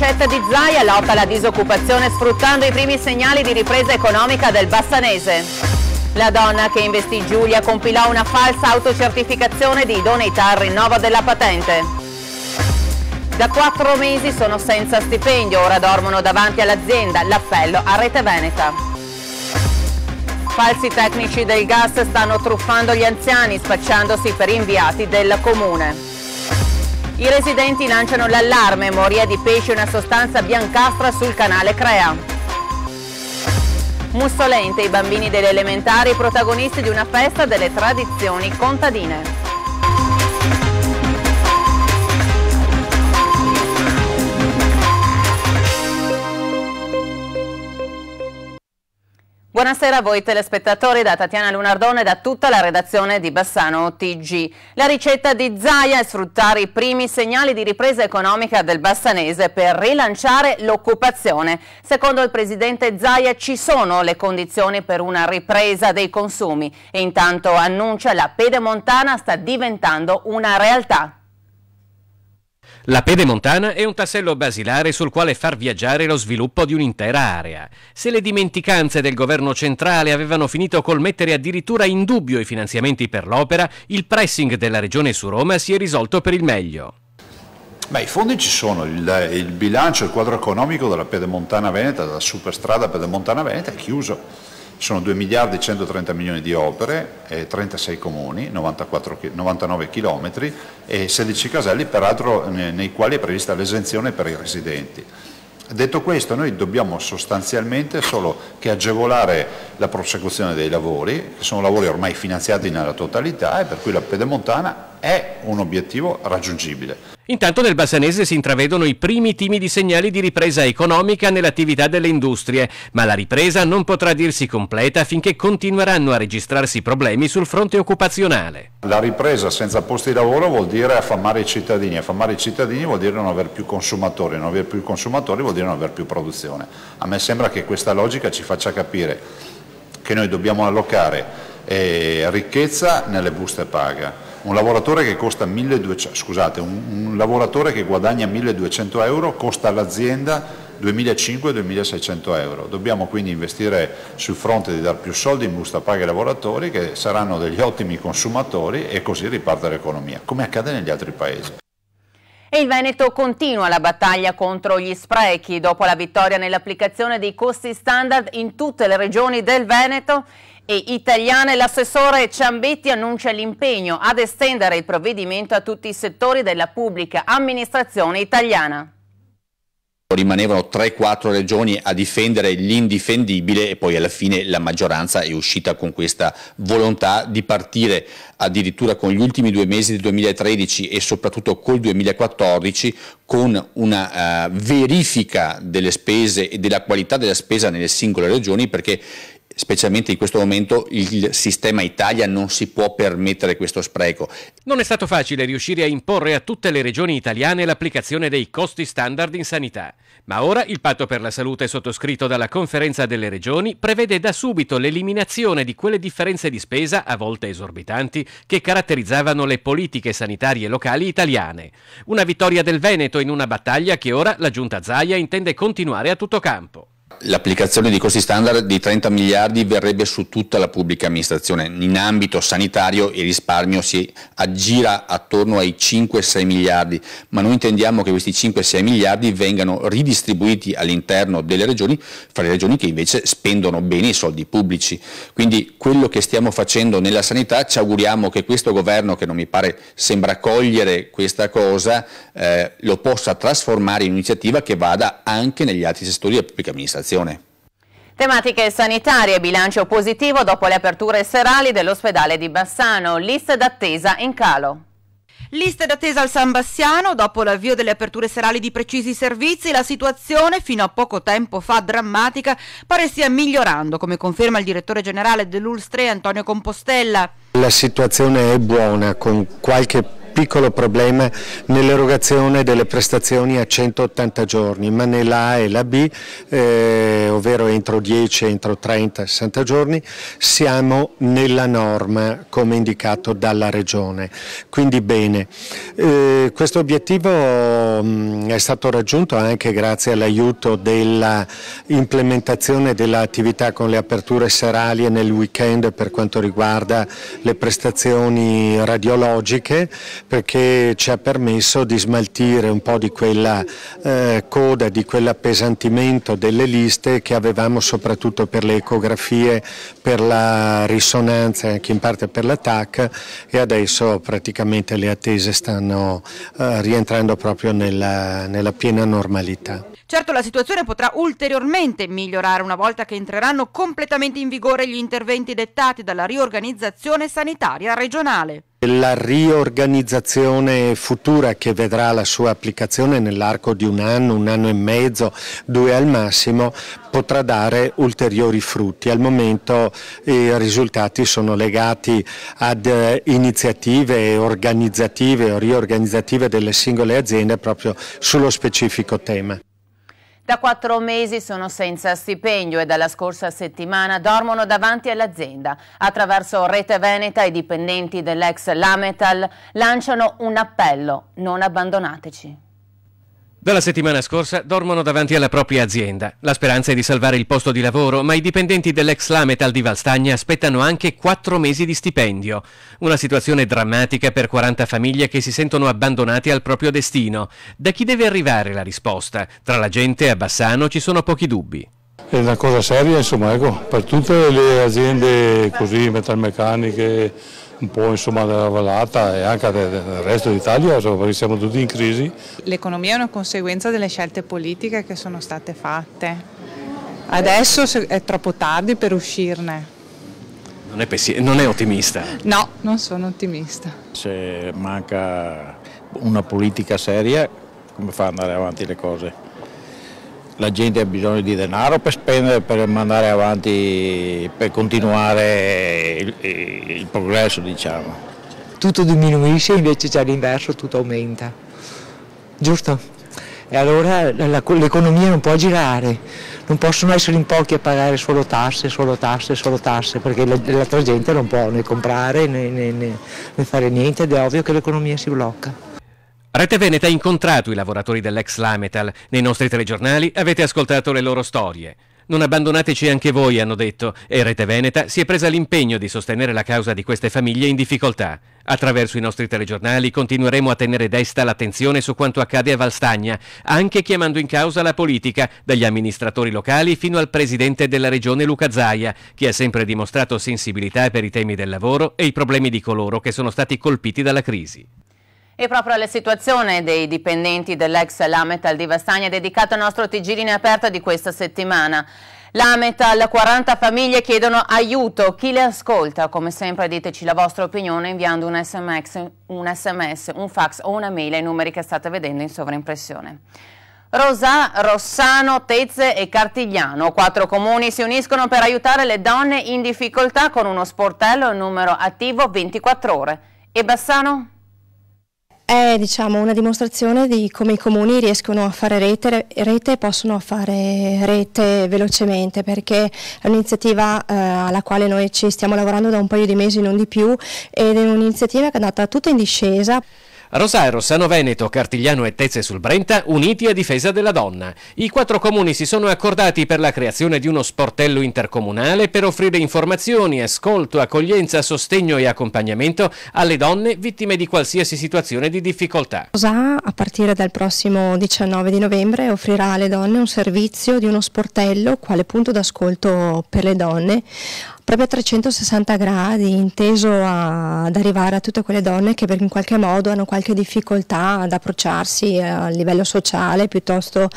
ricetta di Zaia lotta alla disoccupazione sfruttando i primi segnali di ripresa economica del Bassanese. La donna che investì Giulia compilò una falsa autocertificazione di idoneità al rinnovo della patente. Da quattro mesi sono senza stipendio, ora dormono davanti all'azienda, l'appello a Rete Veneta. Falsi tecnici del gas stanno truffando gli anziani spacciandosi per inviati del comune. I residenti lanciano l'allarme, moria di pesce una sostanza biancastra sul canale Crea. Mussolente i bambini delle elementari protagonisti di una festa delle tradizioni contadine. Buonasera a voi telespettatori da Tatiana Lunardone e da tutta la redazione di Bassano TG. La ricetta di Zaia è sfruttare i primi segnali di ripresa economica del bassanese per rilanciare l'occupazione. Secondo il presidente Zaia ci sono le condizioni per una ripresa dei consumi e intanto annuncia la pedemontana sta diventando una realtà. La pedemontana è un tassello basilare sul quale far viaggiare lo sviluppo di un'intera area. Se le dimenticanze del governo centrale avevano finito col mettere addirittura in dubbio i finanziamenti per l'opera, il pressing della regione su Roma si è risolto per il meglio. Beh, I fondi ci sono, il, il bilancio, il quadro economico della pedemontana veneta, della superstrada pedemontana veneta è chiuso sono 2 miliardi e 130 milioni di opere, 36 comuni, 94, 99 chilometri e 16 caselli peraltro nei quali è prevista l'esenzione per i residenti. Detto questo noi dobbiamo sostanzialmente solo che agevolare la prosecuzione dei lavori, che sono lavori ormai finanziati nella totalità e per cui la Pedemontana è un obiettivo raggiungibile. Intanto nel Bassanese si intravedono i primi timidi segnali di ripresa economica nell'attività delle industrie, ma la ripresa non potrà dirsi completa finché continueranno a registrarsi problemi sul fronte occupazionale. La ripresa senza posti di lavoro vuol dire affamare i cittadini, affamare i cittadini vuol dire non avere più consumatori, non avere più consumatori vuol dire non avere più produzione. A me sembra che questa logica ci faccia capire che noi dobbiamo allocare eh, ricchezza nelle buste paga un lavoratore che, 1200, scusate, un, un lavoratore che guadagna 1200 euro costa all'azienda 2.500-2.600 euro. Dobbiamo quindi investire sul fronte di dar più soldi in busta paga ai lavoratori che saranno degli ottimi consumatori e così riparte l'economia, come accade negli altri paesi. E il Veneto continua la battaglia contro gli sprechi. Dopo la vittoria nell'applicazione dei costi standard in tutte le regioni del Veneto, e italiane, l'assessore Ciambetti annuncia l'impegno ad estendere il provvedimento a tutti i settori della pubblica amministrazione italiana. Rimanevano 3-4 regioni a difendere l'indifendibile e poi alla fine la maggioranza è uscita con questa volontà di partire addirittura con gli ultimi due mesi del 2013 e soprattutto col 2014 con una uh, verifica delle spese e della qualità della spesa nelle singole regioni perché specialmente in questo momento il sistema Italia non si può permettere questo spreco. Non è stato facile riuscire a imporre a tutte le regioni italiane l'applicazione dei costi standard in sanità, ma ora il patto per la salute sottoscritto dalla conferenza delle regioni prevede da subito l'eliminazione di quelle differenze di spesa, a volte esorbitanti, che caratterizzavano le politiche sanitarie locali italiane. Una vittoria del Veneto in una battaglia che ora la giunta Zaia intende continuare a tutto campo l'applicazione di costi standard di 30 miliardi verrebbe su tutta la pubblica amministrazione. In ambito sanitario il risparmio si aggira attorno ai 5-6 miliardi, ma noi intendiamo che questi 5-6 miliardi vengano ridistribuiti all'interno delle regioni, fra le regioni che invece spendono bene i soldi pubblici. Quindi quello che stiamo facendo nella sanità ci auguriamo che questo governo, che non mi pare sembra cogliere questa cosa, eh, lo possa trasformare in un'iniziativa che vada anche negli altri settori della pubblica amministrazione associazione. Tematiche sanitarie, bilancio positivo dopo le aperture serali dell'ospedale di Bassano, liste d'attesa in calo. Liste d'attesa al San Bassiano, dopo l'avvio delle aperture serali di precisi servizi, la situazione, fino a poco tempo fa drammatica, pare stia migliorando, come conferma il direttore generale dell'Ulstre Antonio Compostella. La situazione è buona, con qualche piccolo problema nell'erogazione delle prestazioni a 180 giorni, ma nella A e la B, eh, ovvero entro 10, entro 30, 60 giorni, siamo nella norma come indicato dalla Regione. Quindi bene. Eh, questo obiettivo mh, mm, è stato raggiunto anche grazie all'aiuto dell'implementazione dell'attività con le aperture serali e nel weekend per quanto riguarda le prestazioni radiologiche perché ci ha permesso di smaltire un po' di quella eh, coda, di quell'appesantimento delle liste che avevamo soprattutto per le ecografie, per la risonanza e anche in parte per la e adesso praticamente le attese stanno eh, rientrando proprio nella, nella piena normalità. Certo la situazione potrà ulteriormente migliorare una volta che entreranno completamente in vigore gli interventi dettati dalla riorganizzazione sanitaria regionale. La riorganizzazione futura che vedrà la sua applicazione nell'arco di un anno, un anno e mezzo, due al massimo, potrà dare ulteriori frutti. Al momento i risultati sono legati ad eh, iniziative organizzative o riorganizzative delle singole aziende proprio sullo specifico tema. Da quattro mesi sono senza stipendio e dalla scorsa settimana dormono davanti all'azienda. Attraverso Rete Veneta i dipendenti dell'ex Lametal lanciano un appello, non abbandonateci. Dalla settimana scorsa dormono davanti alla propria azienda. La speranza è di salvare il posto di lavoro, ma i dipendenti dell'ex Lametal di Valstagna aspettano anche quattro mesi di stipendio. Una situazione drammatica per 40 famiglie che si sentono abbandonate al proprio destino. Da chi deve arrivare la risposta? Tra la gente a Bassano ci sono pochi dubbi. È una cosa seria, insomma, ecco, per tutte le aziende così, metalmeccaniche, un po' insomma, della vallata e anche del resto d'Italia perché siamo tutti in crisi. L'economia è una conseguenza delle scelte politiche che sono state fatte. Adesso è troppo tardi per uscirne. Non è, non è ottimista? No, non sono ottimista. Se manca una politica seria, come fa ad andare avanti le cose? la gente ha bisogno di denaro per spendere, per mandare avanti, per continuare il, il progresso diciamo. Tutto diminuisce invece c'è l'inverso, tutto aumenta, giusto? E allora l'economia non può girare, non possono essere in pochi a pagare solo tasse, solo tasse, solo tasse, perché l'altra gente non può né comprare né, né, né fare niente ed è ovvio che l'economia si blocca. Rete Veneta ha incontrato i lavoratori dell'ex Lametal. Nei nostri telegiornali avete ascoltato le loro storie. Non abbandonateci anche voi, hanno detto, e Rete Veneta si è presa l'impegno di sostenere la causa di queste famiglie in difficoltà. Attraverso i nostri telegiornali continueremo a tenere desta l'attenzione su quanto accade a Valstagna, anche chiamando in causa la politica, dagli amministratori locali fino al presidente della regione Luca Zaia, che ha sempre dimostrato sensibilità per i temi del lavoro e i problemi di coloro che sono stati colpiti dalla crisi. E proprio alla situazione dei dipendenti dell'ex Lametal di Vastagna è dedicato il nostro TG Linea Aperta di questa settimana. Lametal, 40 famiglie chiedono aiuto. Chi le ascolta? Come sempre diteci la vostra opinione inviando un sms, un, SMS, un fax o una mail ai numeri che state vedendo in sovraimpressione. Rosà, Rossano, Tezze e Cartigliano, quattro comuni si uniscono per aiutare le donne in difficoltà con uno sportello e un numero attivo 24 ore. E Bassano? è diciamo, una dimostrazione di come i comuni riescono a fare rete, rete e possono fare rete velocemente perché è un'iniziativa eh, alla quale noi ci stiamo lavorando da un paio di mesi, non di più, ed è un'iniziativa che è andata tutta in discesa. Rosaro, Sano Veneto, Cartigliano e Tezze sul Brenta uniti a difesa della donna. I quattro comuni si sono accordati per la creazione di uno sportello intercomunale per offrire informazioni, ascolto, accoglienza, sostegno e accompagnamento alle donne vittime di qualsiasi situazione di difficoltà. Rosà, a partire dal prossimo 19 di novembre, offrirà alle donne un servizio di uno sportello quale punto d'ascolto per le donne proprio a 360 gradi, inteso a, ad arrivare a tutte quelle donne che in qualche modo hanno qualche difficoltà ad approcciarsi eh, a livello sociale piuttosto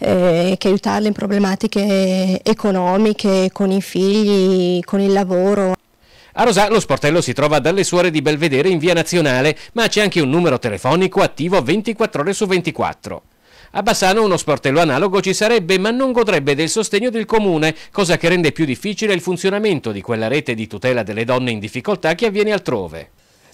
eh, che aiutarle in problematiche economiche, con i figli, con il lavoro. A Rosà lo sportello si trova dalle suore di Belvedere in via nazionale, ma c'è anche un numero telefonico attivo 24 ore su 24. A Bassano uno sportello analogo ci sarebbe ma non godrebbe del sostegno del comune, cosa che rende più difficile il funzionamento di quella rete di tutela delle donne in difficoltà che avviene altrove.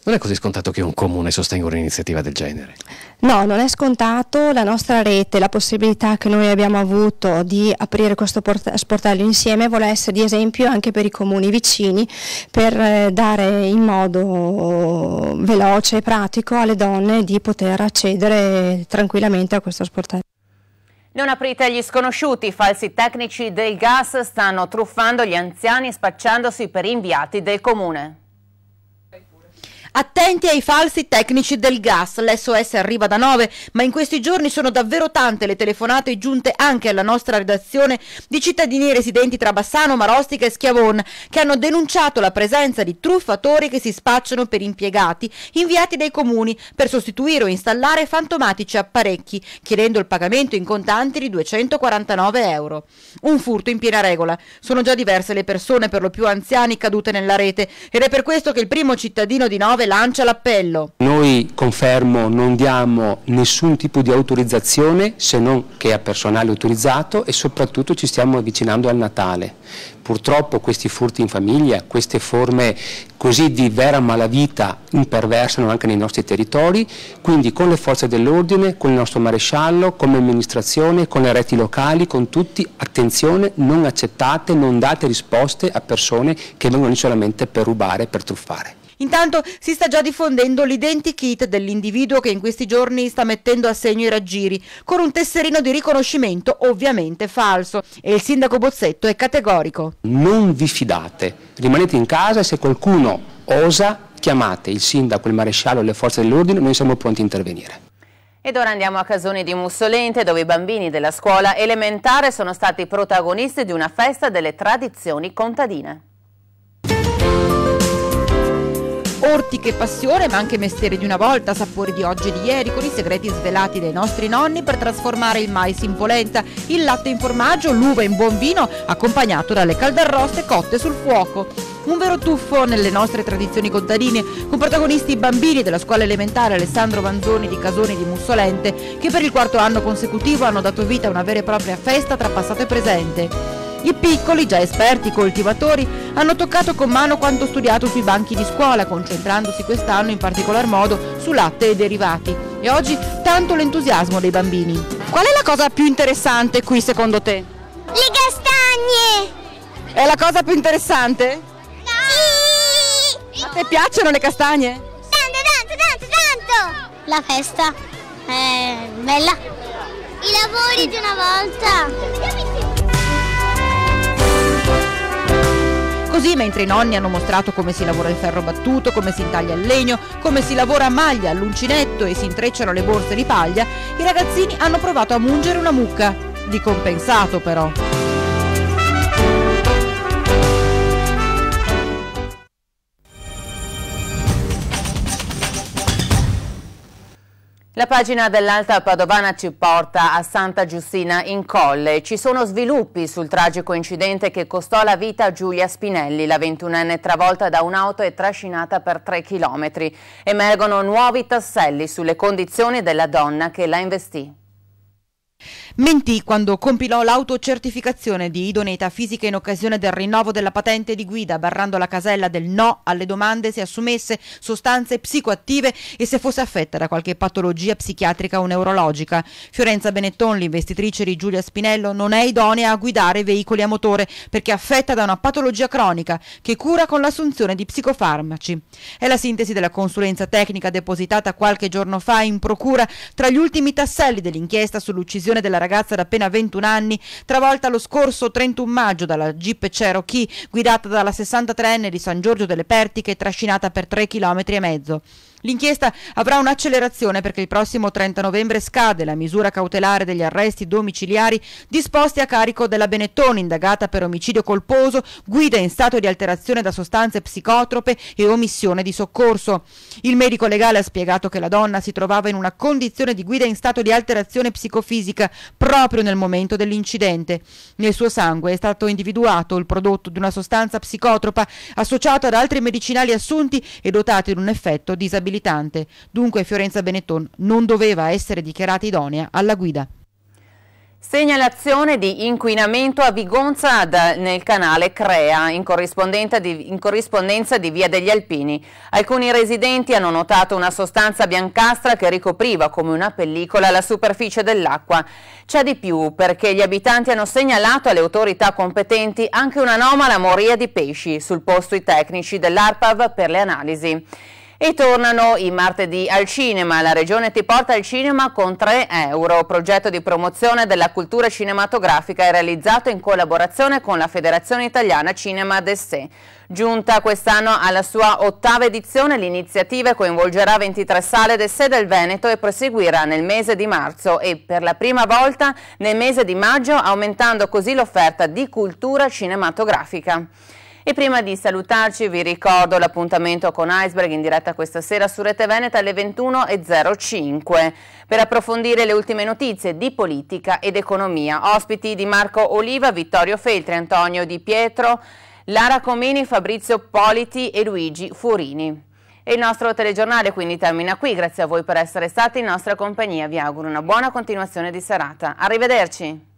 Non è così scontato che un comune sostenga un'iniziativa del genere? No, non è scontato. La nostra rete, la possibilità che noi abbiamo avuto di aprire questo sportello insieme vuole essere di esempio anche per i comuni vicini per eh, dare in modo veloce e pratico alle donne di poter accedere tranquillamente a questo sportello. Non aprite gli sconosciuti, i falsi tecnici del gas stanno truffando gli anziani spacciandosi per inviati del comune. Attenti ai falsi tecnici del gas, l'SOS arriva da 9, ma in questi giorni sono davvero tante le telefonate giunte anche alla nostra redazione di cittadini residenti tra Bassano, Marostica e Schiavon, che hanno denunciato la presenza di truffatori che si spacciano per impiegati inviati dai comuni per sostituire o installare fantomatici apparecchi, chiedendo il pagamento in contanti di 249 euro. Un furto in piena regola. Sono già diverse le persone, per lo più anziani, cadute nella rete ed è per questo che il primo cittadino di 9 Piave lancia l'appello. Noi, confermo, non diamo nessun tipo di autorizzazione se non che a personale autorizzato e soprattutto ci stiamo avvicinando al Natale. Purtroppo questi furti in famiglia, queste forme così di vera malavita imperversano anche nei nostri territori, quindi con le forze dell'ordine, con il nostro maresciallo, come amministrazione, con le reti locali, con tutti, attenzione, non accettate, non date risposte a persone che vengono lì solamente per rubare, per truffare. Intanto si sta già diffondendo l'identikit dell'individuo che in questi giorni sta mettendo a segno i raggiri, con un tesserino di riconoscimento ovviamente falso. E il sindaco Bozzetto è categorico. Non vi fidate, rimanete in casa e se qualcuno osa chiamate il sindaco, il maresciallo e le forze dell'ordine, noi siamo pronti a intervenire. Ed ora andiamo a Casoni di Mussolente dove i bambini della scuola elementare sono stati protagonisti di una festa delle tradizioni contadine. ortiche passione, ma anche mestieri di una volta, sapori di oggi e di ieri, con i segreti svelati dai nostri nonni per trasformare il mais in polenta, il latte in formaggio, l'uva in buon vino, accompagnato dalle caldarroste cotte sul fuoco. Un vero tuffo nelle nostre tradizioni contadine, con protagonisti i bambini della scuola elementare Alessandro Vanzoni di Casoni di Mussolente, che per il quarto anno consecutivo hanno dato vita a una vera e propria festa tra passato e presente. I piccoli, già esperti coltivatori, hanno toccato con mano quanto studiato sui banchi di scuola, concentrandosi quest'anno in particolar modo su latte e derivati. E oggi tanto l'entusiasmo dei bambini. Qual è la cosa più interessante qui secondo te? Le castagne! È la cosa più interessante? Sì! A te piacciono le castagne? Tanto, tanto, tanto, tanto! La festa è bella! I lavori di una volta! Così mentre i nonni hanno mostrato come si lavora il ferro battuto, come si intaglia il legno, come si lavora a maglia, all'uncinetto e si intrecciano le borse di paglia, i ragazzini hanno provato a mungere una mucca. Di compensato però. La pagina dell'Alta Padovana ci porta a Santa Giustina in Colle. Ci sono sviluppi sul tragico incidente che costò la vita a Giulia Spinelli, la 21enne travolta da un'auto e trascinata per 3 chilometri. Emergono nuovi tasselli sulle condizioni della donna che la investì. Mentì quando compilò l'autocertificazione di idoneità fisica in occasione del rinnovo della patente di guida, barrando la casella del no alle domande se assumesse sostanze psicoattive e se fosse affetta da qualche patologia psichiatrica o neurologica. Fiorenza Benetton, l'investitrice di Giulia Spinello, non è idonea a guidare veicoli a motore perché è affetta da una patologia cronica che cura con l'assunzione di psicofarmaci. È la sintesi della consulenza tecnica depositata qualche giorno fa in procura tra gli ultimi tasselli dell'inchiesta sull'uccisione sparizione della ragazza di appena 21 anni, travolta lo scorso 31 maggio dalla Jeep Cherokee guidata dalla 63enne di San Giorgio delle Pertiche trascinata per 3 km e mezzo. L'inchiesta avrà un'accelerazione perché il prossimo 30 novembre scade la misura cautelare degli arresti domiciliari disposti a carico della Benettoni, indagata per omicidio colposo, guida in stato di alterazione da sostanze psicotrope e omissione di soccorso. Il medico legale ha spiegato che la donna si trovava in una condizione di guida in stato di alterazione psicofisica proprio nel momento dell'incidente. Nel suo sangue è stato individuato il prodotto di una sostanza psicotropa associata ad altri medicinali assunti e dotati di un effetto disabilitante militante, dunque Fiorenza Benetton non doveva essere dichiarata idonea alla guida. Segnalazione di inquinamento a Vigonza nel canale Crea, in, di, in, corrispondenza di Via degli Alpini. Alcuni residenti hanno notato una sostanza biancastra che ricopriva come una pellicola la superficie dell'acqua. C'è di più perché gli abitanti hanno segnalato alle autorità competenti anche un'anomala moria di pesci sul posto i tecnici dell'ARPAV per le analisi. E tornano i martedì al cinema. La regione ti porta al cinema con 3 euro. Progetto di promozione della cultura cinematografica è realizzato in collaborazione con la Federazione Italiana Cinema d'Essè. Giunta quest'anno alla sua ottava edizione, l'iniziativa coinvolgerà 23 sale d'Essè del Veneto e proseguirà nel mese di marzo e per la prima volta nel mese di maggio, aumentando così l'offerta di cultura cinematografica. E prima di salutarci vi ricordo l'appuntamento con Iceberg in diretta questa sera su Rete Veneta alle 21.05 per approfondire le ultime notizie di politica ed economia. Ospiti di Marco Oliva, Vittorio Feltri, Antonio Di Pietro, Lara Comini, Fabrizio Politi e Luigi Furini. E il nostro telegiornale quindi termina qui, grazie a voi per essere stati in nostra compagnia, vi auguro una buona continuazione di serata. Arrivederci!